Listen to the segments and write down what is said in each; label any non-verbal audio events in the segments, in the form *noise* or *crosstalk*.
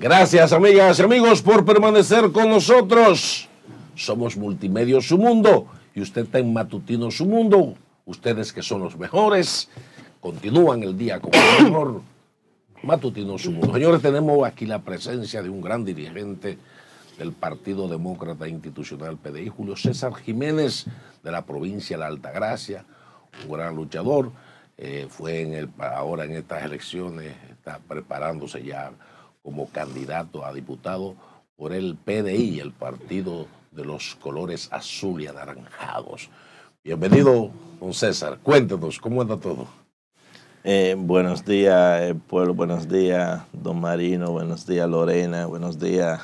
Gracias amigas y amigos por permanecer con nosotros. Somos Multimedios Su Mundo y usted está en Matutino Su Mundo. Ustedes que son los mejores, continúan el día con el mejor. Matutino Su Mundo. Señores, tenemos aquí la presencia de un gran dirigente del Partido Demócrata Institucional PDI, Julio César Jiménez, de la provincia de la Altagracia, un gran luchador. Eh, fue en el, ahora en estas elecciones, está preparándose ya como candidato a diputado por el PDI, el Partido de los Colores Azul y Anaranjados. Bienvenido, don César. Cuéntanos, ¿cómo anda todo? Eh, buenos días, eh, pueblo. Buenos días, don Marino. Buenos días, Lorena. Buenos días,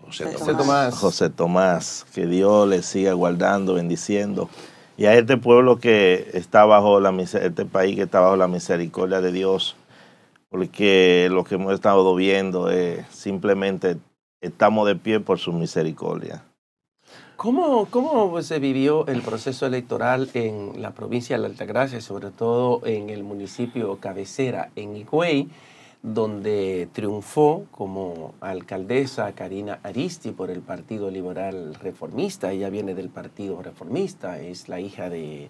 José Tomás. José Tomás. Que Dios le siga guardando, bendiciendo. Y a este pueblo que está bajo la este país que está bajo la misericordia de Dios, porque lo que hemos estado viendo es simplemente estamos de pie por su misericordia. ¿Cómo, ¿Cómo, se vivió el proceso electoral en la provincia de la Altagracia, sobre todo en el municipio cabecera, en Higüey, donde triunfó como alcaldesa Karina Aristi por el Partido Liberal Reformista? Ella viene del Partido Reformista, es la hija de,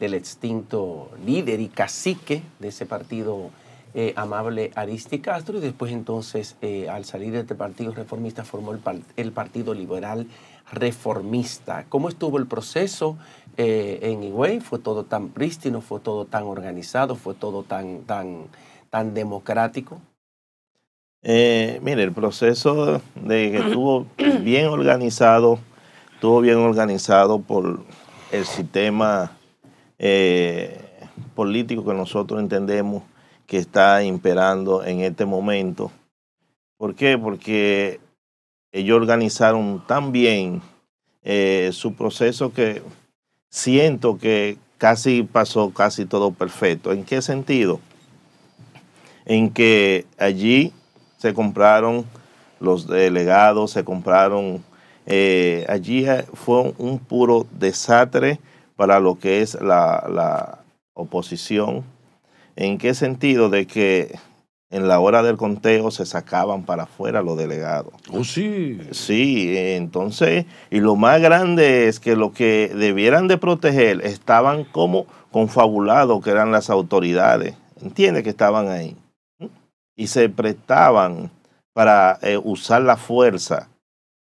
del extinto líder y cacique de ese partido eh, amable Aristi Castro y después entonces eh, al salir de este Partido Reformista formó el, el, Partido Liberal Reformista. ¿Cómo estuvo el proceso eh, en Higüey? ¿Fue todo tan prístino? ¿Fue todo tan organizado? ¿Fue todo tan, tan, tan democrático? mire, el proceso de que estuvo bien organizado, estuvo bien organizado por el sistema político que nosotros entendemos que está imperando en este momento. ¿Por qué? Porque ellos organizaron tan bien eh, su proceso que siento que casi pasó casi todo perfecto. ¿En qué sentido? En que allí se compraron los delegados, se compraron... Eh, allí fue un puro desastre para lo que es la, la oposición ¿En qué sentido? De que en la hora del conteo se sacaban para afuera los delegados. Oh, sí. Sí, entonces, y lo más grande es que lo que debieran de proteger estaban como confabulados que eran las autoridades. Entiende que estaban ahí. Y se prestaban para eh, usar la fuerza,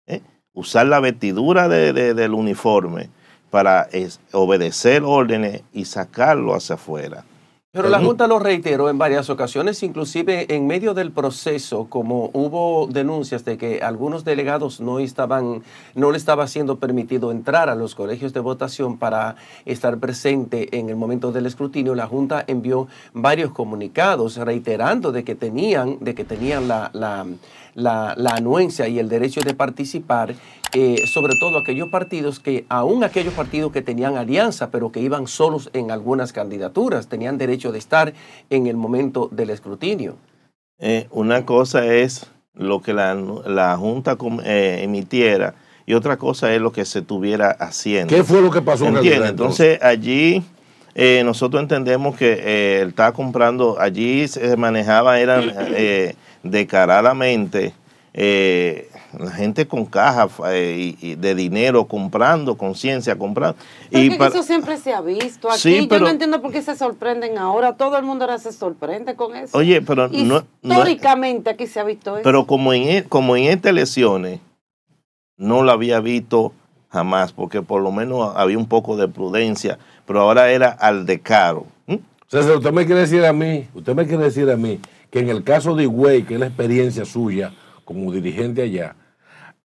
¿eh? usar la vestidura del uniforme para obedecer órdenes y sacarlo hacia afuera. Pero la Junta lo reiteró en varias ocasiones, inclusive en medio del proceso, como hubo denuncias de que algunos delegados no estaban, no le estaba siendo permitido entrar a los colegios de votación para estar presente en el momento del escrutinio, la Junta envió varios comunicados reiterando de que tenían, de que tenían la, la la, anuencia y el derecho de participar, eh, sobre todo aquellos partidos que, aún aquellos partidos que tenían alianza, pero que iban solos en algunas candidaturas, tenían derecho de estar en el momento del escrutinio. Eh, una cosa es lo que la, la Junta eh, emitiera y otra cosa es lo que se estuviera haciendo. ¿Qué fue lo que pasó? En Entonces allí nosotros entendemos que él estaba comprando, allí se manejaba, eran *clears throat* eh, decaradamente eh, la gente con caja eh, de dinero comprando, conciencia comprando. y Eso siempre se ha visto aquí. Yo no entiendo por qué se sorprenden ahora. Todo el mundo ahora se sorprende con eso. Oye, pero históricamente aquí se ha visto eso. Pero como en, e, como en estas elecciones no lo había visto jamás, porque por lo menos había un poco de prudencia, pero ahora era al de caro. usted me quiere decir a mí, usted me quiere decir a mí que en el caso de Higüey, que es la experiencia suya como dirigente allá,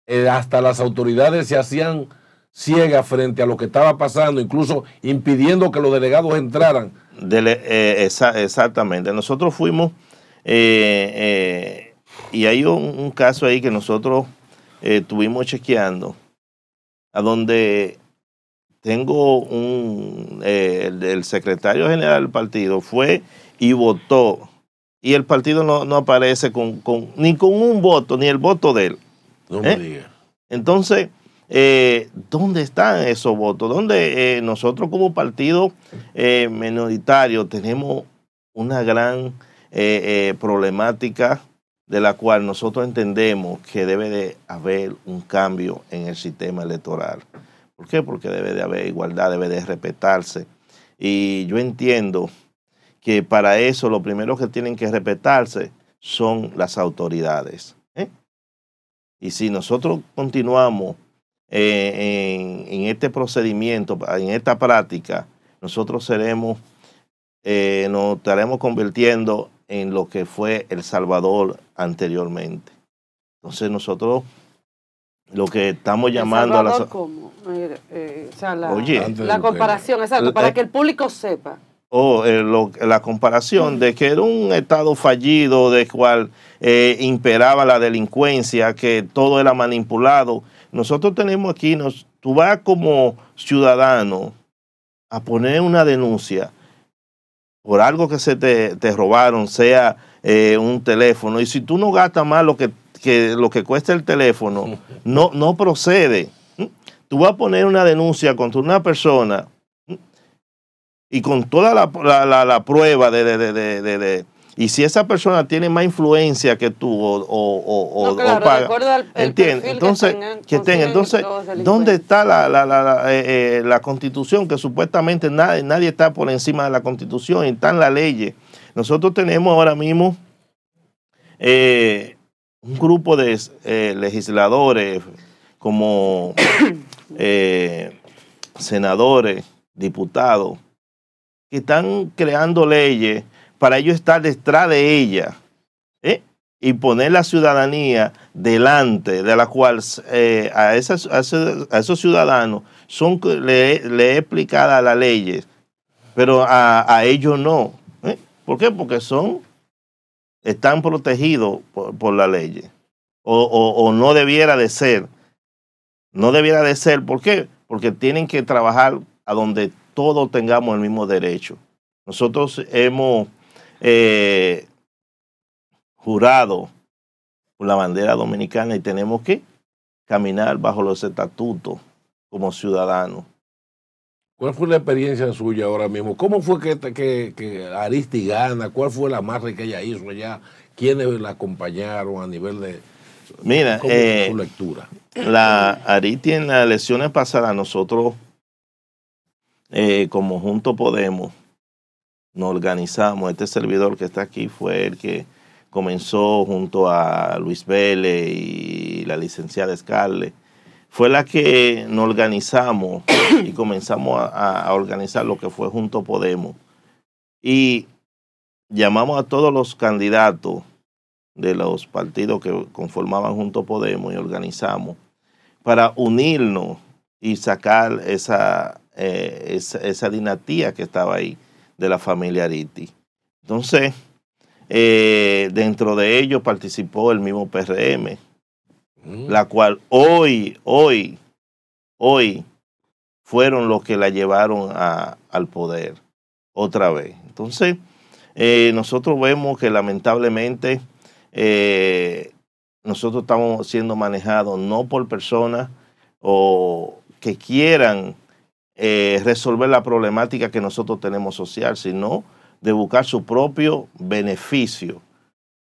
eh, hasta las autoridades se hacían ciegas frente a lo que estaba pasando, incluso impidiendo que los delegados entraran. Eh, exactamente. Nosotros fuimos, eh, y hay un, caso ahí que nosotros estuvimos chequeando, a donde tengo un, el secretario general del partido fue y votó y el partido no, aparece con, ni con un voto, ni el voto de él. ¿Eh? Entonces, eh, ¿dónde están esos votos? ¿Dónde eh, nosotros como partido minoritario tenemos una gran problemática de la cual nosotros entendemos que debe de haber un cambio en el sistema electoral? ¿Por qué? Porque debe de haber igualdad, debe de respetarse. Y yo entiendo que para eso lo primero que tienen que respetarse son las autoridades. ¿eh? Y si nosotros continuamos eh, en, este procedimiento, en esta práctica, nosotros seremos, eh, nos estaremos convirtiendo en lo que fue El Salvador anteriormente. Entonces nosotros lo que estamos llamando a la... ¿cómo? la comparación, exacto, para que el público sepa o eh, la comparación de que era un Estado fallido, de cual eh, imperaba la delincuencia, que todo era manipulado. Nosotros tenemos aquí, nos, tú vas como ciudadano a poner una denuncia por algo que se te, robaron, sea eh, un teléfono, y si tú no gastas más lo que, lo que cuesta el teléfono, *laughs* no, no procede. Tú vas a poner una denuncia contra una persona y con toda la, la, prueba de, Y si esa persona tiene más influencia que tú o, o, o, paga, ¿entiendes? Entonces, que entonces ¿dónde está eh, eh, la, constitución? Que supuestamente nadie, nadie está por encima de la constitución, están la ley Nosotros tenemos ahora mismo eh, un grupo de legisladores como *coughs* senadores, diputados, están creando leyes para ellos estar detrás de ellas y poner la ciudadanía delante de la cual eh, a, esas, esos, ciudadanos son le, le he explicada las leyes, pero a, ellos no. ¿Por qué? Porque son están protegidos por, la ley o, o no debiera de ser. No debiera de ser. ¿Por qué? Porque tienen que trabajar a donde todos tengamos el mismo derecho. Nosotros hemos eh, jurado por la bandera dominicana y tenemos que caminar bajo los estatutos como ciudadanos. ¿Cuál fue la experiencia suya ahora mismo? ¿Cómo fue que, que, Aristi gana? ¿Cuál fue la marca que ella hizo allá? ¿Quiénes la acompañaron a nivel de Mira, su eh, lectura? La Aristi en las elecciones pasadas nosotros eh, como Junto Podemos, nos organizamos. Este servidor que está aquí fue el que comenzó junto a Luis Vélez y la licenciada Scarlett. Fue la que nos organizamos y comenzamos a, a organizar lo que fue Junto Podemos. Y llamamos a todos los candidatos de los partidos que conformaban Junto Podemos y organizamos para unirnos y sacar esa eh, esa, dinastía que estaba ahí de la familia Ariti. Entonces, eh, dentro de ellos participó el mismo PRM, mm. la cual hoy, hoy, hoy fueron los que la llevaron al poder otra vez. Entonces, eh, nosotros vemos que lamentablemente nosotros estamos siendo manejados no por personas o que quieran eh, resolver la problemática que nosotros tenemos social, sino de buscar su propio beneficio.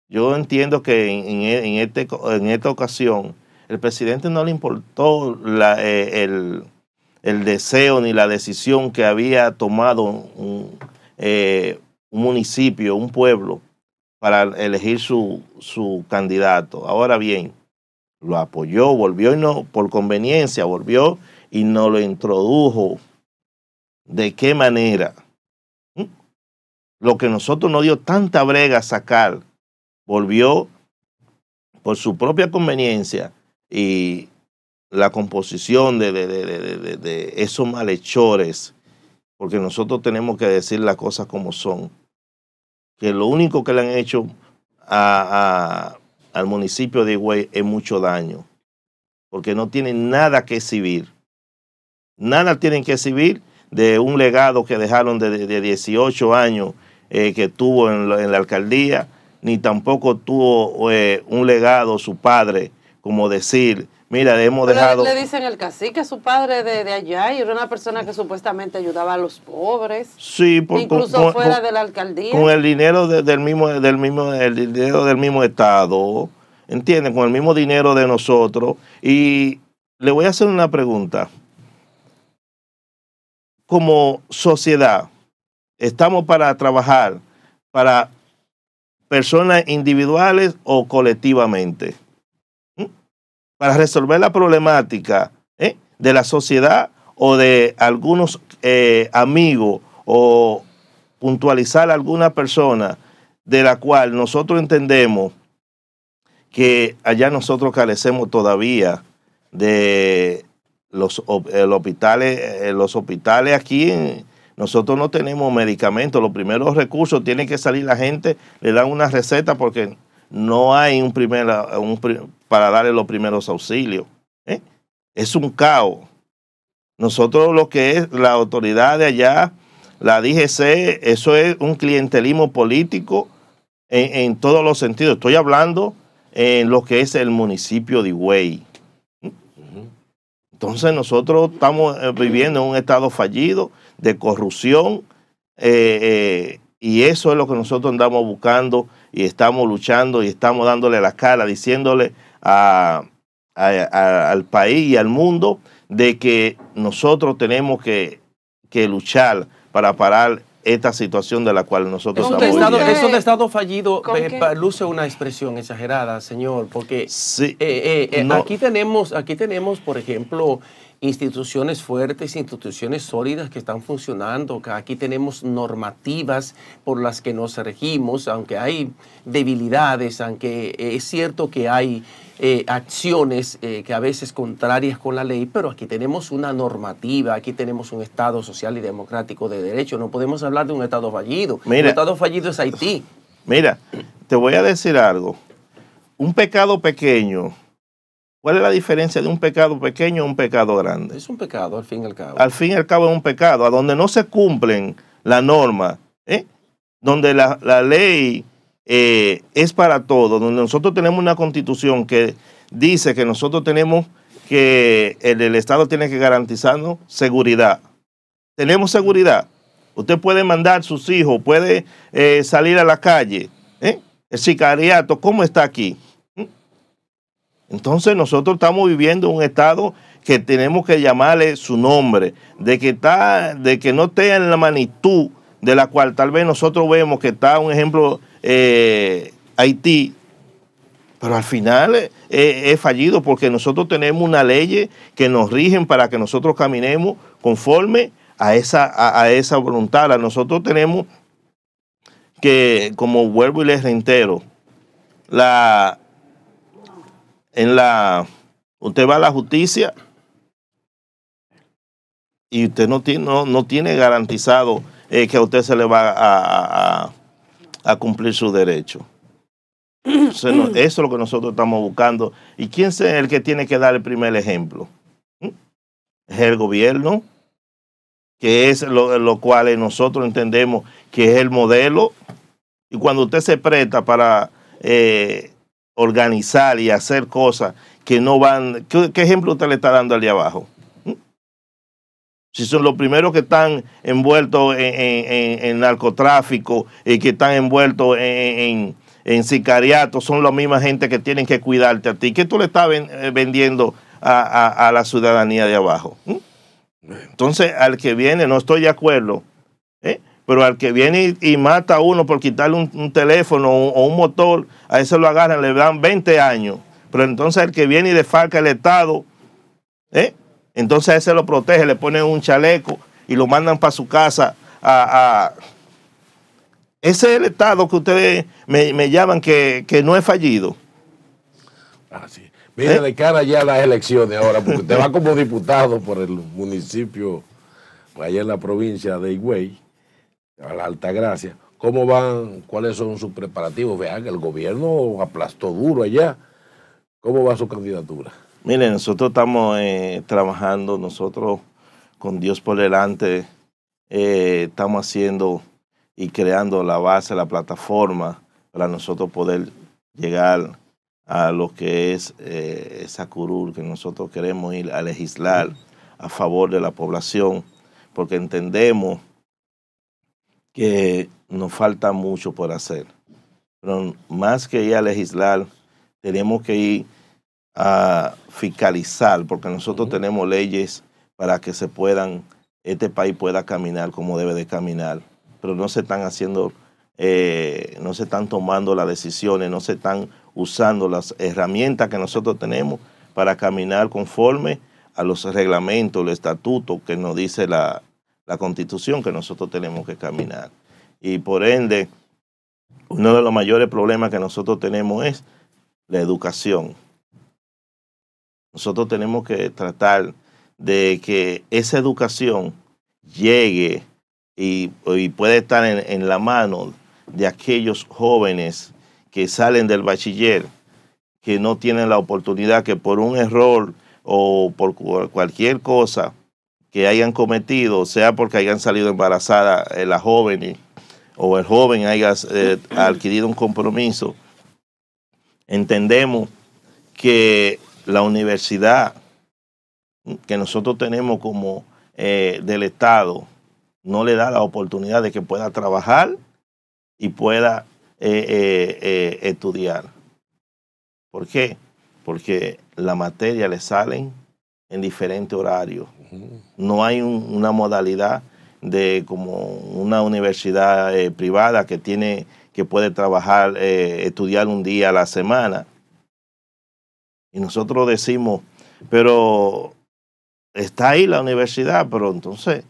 Yo entiendo que en, e, este, en esta ocasión el presidente no le importó eh, el, deseo ni la decisión que había tomado eh, un, municipio, un pueblo, para elegir su, su, candidato. Ahora bien, lo apoyó, volvió y no, por conveniencia, volvió y nos lo introdujo. ¿De qué manera? ¿Mm? Lo que nosotros nos dio tanta brega a sacar, volvió por su propia conveniencia y la composición de, esos malhechores, porque nosotros tenemos que decir las cosas como son, que lo único que le han hecho al municipio de Higüey es mucho daño, porque no tiene nada que exhibir. Nada tienen que recibir de un legado que dejaron de, 18 años eh, que tuvo en la, alcaldía, ni tampoco tuvo eh, un legado su padre, como decir, mira, hemos dejado... Le dicen el cacique, su padre de, allá, y era una persona que supuestamente ayudaba a los pobres, sí, incluso fuera de la alcaldía. Con el dinero del, mismo, del, mismo, del mismo Estado, ¿entienden? Con el mismo dinero de nosotros. Y le voy a hacer una pregunta como sociedad estamos para trabajar para personas individuales o colectivamente, para resolver la problemática ¿eh? de la sociedad o de algunos eh, amigos o puntualizar alguna persona de la cual nosotros entendemos que allá nosotros carecemos todavía de eh, los, hospitales, eh, los hospitales aquí, eh, nosotros no tenemos medicamentos, los primeros recursos tienen que salir la gente, le dan una receta porque no hay un primer, para darle los primeros auxilios. Es un caos. Nosotros lo que es la autoridad de allá, la DGC, eso es un clientelismo político en, en todos los sentidos. Estoy hablando en lo que es el municipio de Huey. Entonces nosotros estamos eh, viviendo en un estado fallido de corrupción eh, eh, y eso es lo que nosotros andamos buscando y estamos luchando y estamos dándole la cara, diciéndole al país y al mundo de que nosotros tenemos que, que luchar para parar esta situación de la cual nosotros estamos estado, Eso de Estado fallido luce una expresión exagerada, señor, porque eh, eh, eh, aquí, tenemos, aquí tenemos, por ejemplo, instituciones fuertes, instituciones sólidas que están funcionando. Aquí tenemos normativas por las que nos regimos, aunque hay debilidades, aunque eh, es cierto que hay eh, acciones eh, que a veces contrarias con la ley, pero aquí tenemos una normativa, aquí tenemos un Estado social y democrático de derecho. No podemos hablar de un Estado fallido. Mira, Estado fallido es Haití. Mira, te voy a decir algo. Un pecado pequeño ¿Cuál es la diferencia de un pecado pequeño a un pecado grande? Es un pecado, al fin y al cabo. Al fin y al cabo es un pecado, a donde no se cumplen la norma, ¿eh? donde la, ley eh, es para todos, donde nosotros tenemos una constitución que dice que nosotros tenemos que el, Estado tiene que garantizarnos seguridad. Tenemos seguridad. Usted puede mandar sus hijos, puede eh, salir a la calle. El sicariato, ¿cómo está aquí? Entonces nosotros estamos viviendo un estado que tenemos que llamarle su nombre, de que, está, de que no esté en la magnitud de la cual tal vez nosotros vemos que está un ejemplo eh, Haití, pero al final eh, eh, es fallido porque nosotros tenemos una ley que nos rigen para que nosotros caminemos conforme a esa, esa voluntad. nosotros tenemos que, como vuelvo y les reitero, la, en la, usted va a la justicia y usted no tiene, no, tiene garantizado eh, que a usted se le va a, cumplir su derecho. eso es lo que nosotros estamos buscando. ¿Y quién es el que tiene que dar el primer ejemplo? ¿Mm? Es el gobierno, que es lo, cual nosotros entendemos que es el modelo. Y cuando usted se presta para eh, organizar y hacer cosas que no van. ¿Qué, ejemplo usted le está dando al de abajo? ¿Mm? Si son los primeros que están envueltos en, narcotráfico y que están envueltos en, en, sicariato, son la misma gente que tienen que cuidarte a ti. ¿Qué tú le estás eh, vendiendo a, la ciudadanía de abajo? ¿Mm? Entonces, al que viene, no estoy de acuerdo. ¿eh? Pero al que viene y, mata a uno por quitarle un, teléfono o, un motor, a ese lo agarran, le dan 20 años. Pero entonces el que viene y desfalca el Estado, ¿eh? entonces a ese lo protege, le ponen un chaleco y lo mandan para su casa Ese es el Estado que ustedes me, llaman que, no es fallido. Así ah, sí Mira, ¿Eh? de cara ya a las elecciones ahora, porque usted va como diputado por el municipio, allá en la provincia de Higüey, a la gracia ¿Cómo van? ¿Cuáles son sus preparativos? Vean, que el gobierno aplastó duro allá. ¿Cómo va su candidatura? Miren, nosotros estamos eh, trabajando, nosotros con Dios por delante, eh, estamos haciendo y creando la base, la plataforma para nosotros poder llegar a lo que es eh, esa curul, que nosotros queremos ir a legislar a favor de la población, porque entendemos que nos falta mucho por hacer. Pero más que ir a legislar, tenemos que ir a fiscalizar, porque nosotros tenemos leyes para que se puedan, este país pueda caminar como debe de caminar, pero no se están haciendo, eh, no se están tomando las decisiones, no se están usando las herramientas que nosotros tenemos para caminar conforme a los reglamentos, el estatuto que nos dice la, la constitución que nosotros tenemos que caminar. Y por ende, uno de los mayores problemas que nosotros tenemos es la educación. Nosotros tenemos que tratar de que esa educación llegue y, pueda estar en, en la mano de aquellos jóvenes que salen del bachiller, que no tienen la oportunidad, que por un error o por cualquier cosa que hayan cometido, sea porque hayan salido embarazada eh, la joven o el joven haya eh, adquirido un compromiso, entendemos que la universidad que nosotros tenemos como eh, del Estado no le da la oportunidad de que pueda trabajar y pueda estudiar. ¿Por qué? Porque la materia le salen en diferentes horarios. No hay una modalidad de como una universidad eh, privada que tiene que puede trabajar, eh, estudiar un día a la semana. Y nosotros decimos, pero está ahí la universidad, pero entonces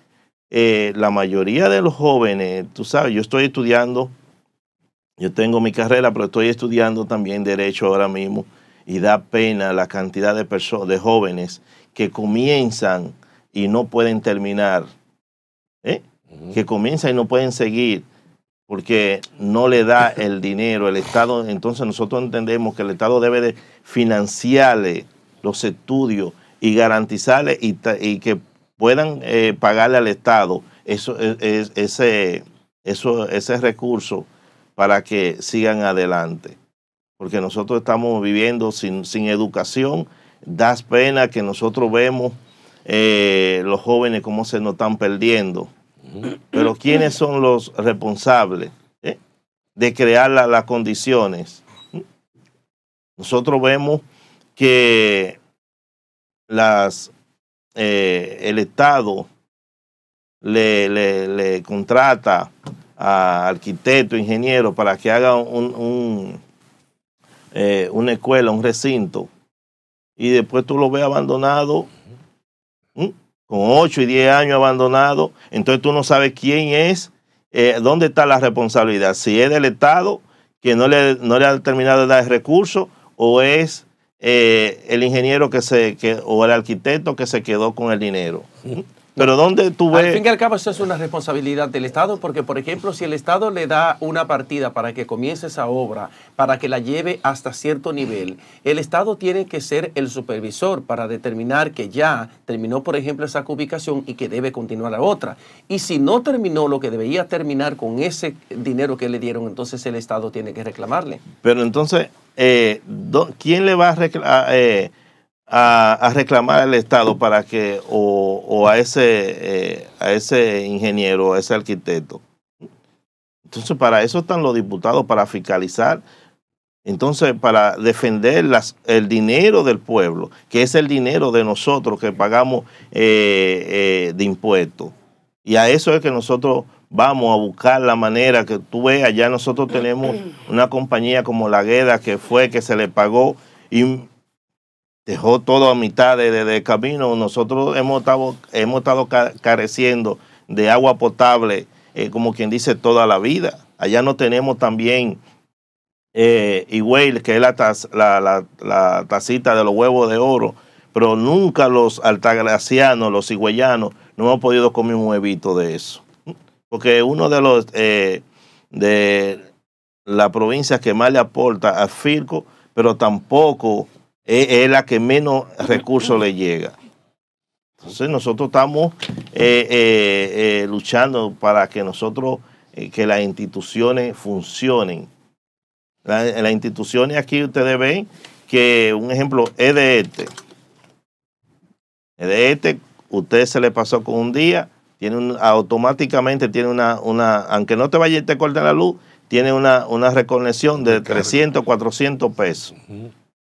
eh, la mayoría de los jóvenes, tú sabes, yo estoy estudiando, yo tengo mi carrera, pero estoy estudiando también derecho ahora mismo y da pena la cantidad de de jóvenes que comienzan y no pueden terminar, ¿eh? que comienzan y no pueden seguir porque no le da el dinero el Estado. Entonces nosotros entendemos que el Estado debe de financiarle los estudios y garantizarle y, que puedan eh, pagarle al Estado eso, es, e, ese, eso, recurso para que sigan adelante. Porque nosotros estamos viviendo sin, sin educación das pena que nosotros vemos eh, los jóvenes cómo se nos están perdiendo. Pero ¿quiénes son los responsables eh, de crear las condiciones? Nosotros vemos que las, eh, el Estado le, contrata a arquitecto, ingeniero para que haga un, una escuela, un recinto y después tú lo ves abandonado, con 8 y 10 años abandonado, entonces tú no sabes quién es, eh, dónde está la responsabilidad, si es del Estado que no le, le ha terminado de dar recurso o es eh, el ingeniero que se, que, o el arquitecto que se quedó con el dinero. Pero ¿dónde tú ves? Al fin y al cabo, eso es una responsabilidad del Estado, porque, por ejemplo, si el Estado le da una partida para que comience esa obra, para que la lleve hasta cierto nivel, el Estado tiene que ser el supervisor para determinar que ya terminó, por ejemplo, esa cubicación y que debe continuar la otra. Y si no terminó lo que debería terminar con ese dinero que le dieron, entonces el Estado tiene que reclamarle. Pero entonces, eh, ¿quién le va a reclamar? Eh, a, reclamar al Estado para que, o, a, ese, eh, a ese ingeniero, a ese arquitecto. Entonces, para eso están los diputados, para fiscalizar. Entonces, para defender el dinero del pueblo, que es el dinero de nosotros que pagamos eh, eh, de impuestos. Y a eso es que nosotros vamos a buscar la manera que tú veas, ya nosotros tenemos una compañía como la Gueda que fue, que se le pagó dejó todo a mitad de, camino. Nosotros hemos estado, hemos estado careciendo de agua potable, eh, como quien dice, toda la vida. Allá no tenemos también eh, que es la, la, la, tacita de los huevos de oro, pero nunca los altagracianos, los higüeyanos, no hemos podido comer un huevito de eso. Porque uno de los eh, de las provincias que más le aporta a Firco, pero tampoco es, la que menos recursos le llega. Entonces nosotros estamos eh, eh, eh, luchando para que nosotros, que las instituciones funcionen. La, las instituciones aquí ustedes ven que un ejemplo es de este. Es de este, usted se le pasó con un día, tiene automáticamente tiene una, aunque no te vaya y te corte la luz, tiene una, una reconexión de 300, 400 pesos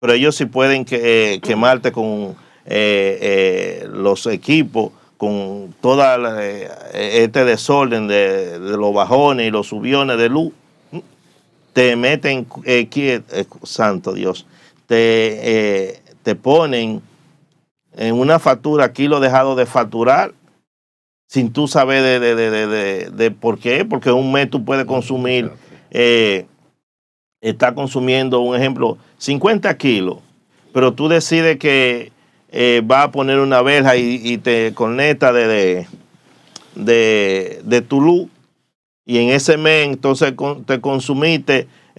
pero ellos sí pueden que, eh, quemarte con eh, eh, los equipos, con todo este desorden de, los bajones y los subiones de luz. Te meten, santo Dios, te, te ponen en una factura Aquí lo he dejado de facturar sin tú saber de, de, de, de, por qué, porque un mes tú puedes consumir eh, está consumiendo, un ejemplo, 50 kilos, pero tú decides que eh, va a poner una verja y, te conecta de, de, Tulú, y en ese mes entonces te consumiste 200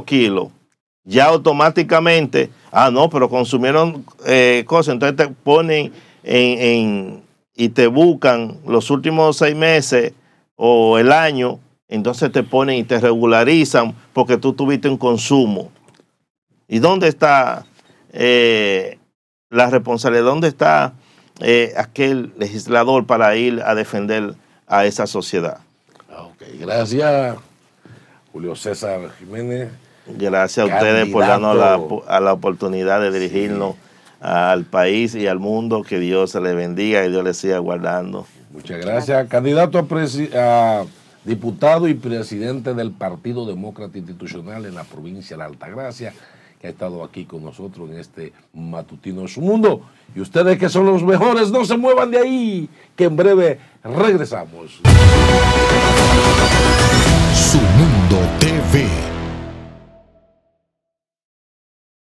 eh, kilos, ya automáticamente, ah, no, pero consumieron eh, cosas, entonces te ponen en, en, y te buscan los últimos seis meses o el año entonces te ponen y te regularizan porque tú tuviste un consumo. ¿Y dónde está eh, la responsabilidad? ¿Dónde está eh, aquel legislador para ir a defender a esa sociedad? Ah, ok, gracias Julio César Jiménez. Gracias a ustedes por darnos la, la oportunidad de dirigirnos al país y al mundo. Que Dios se les bendiga y Dios les siga guardando. Muchas gracias. gracias. Candidato a, diputado y presidente del Partido Demócrata Institucional en la provincia de la Altagracia, que ha estado aquí con nosotros en este matutino de su mundo. Y ustedes que son los mejores, no se muevan de ahí, que en breve regresamos. Su Mundo TV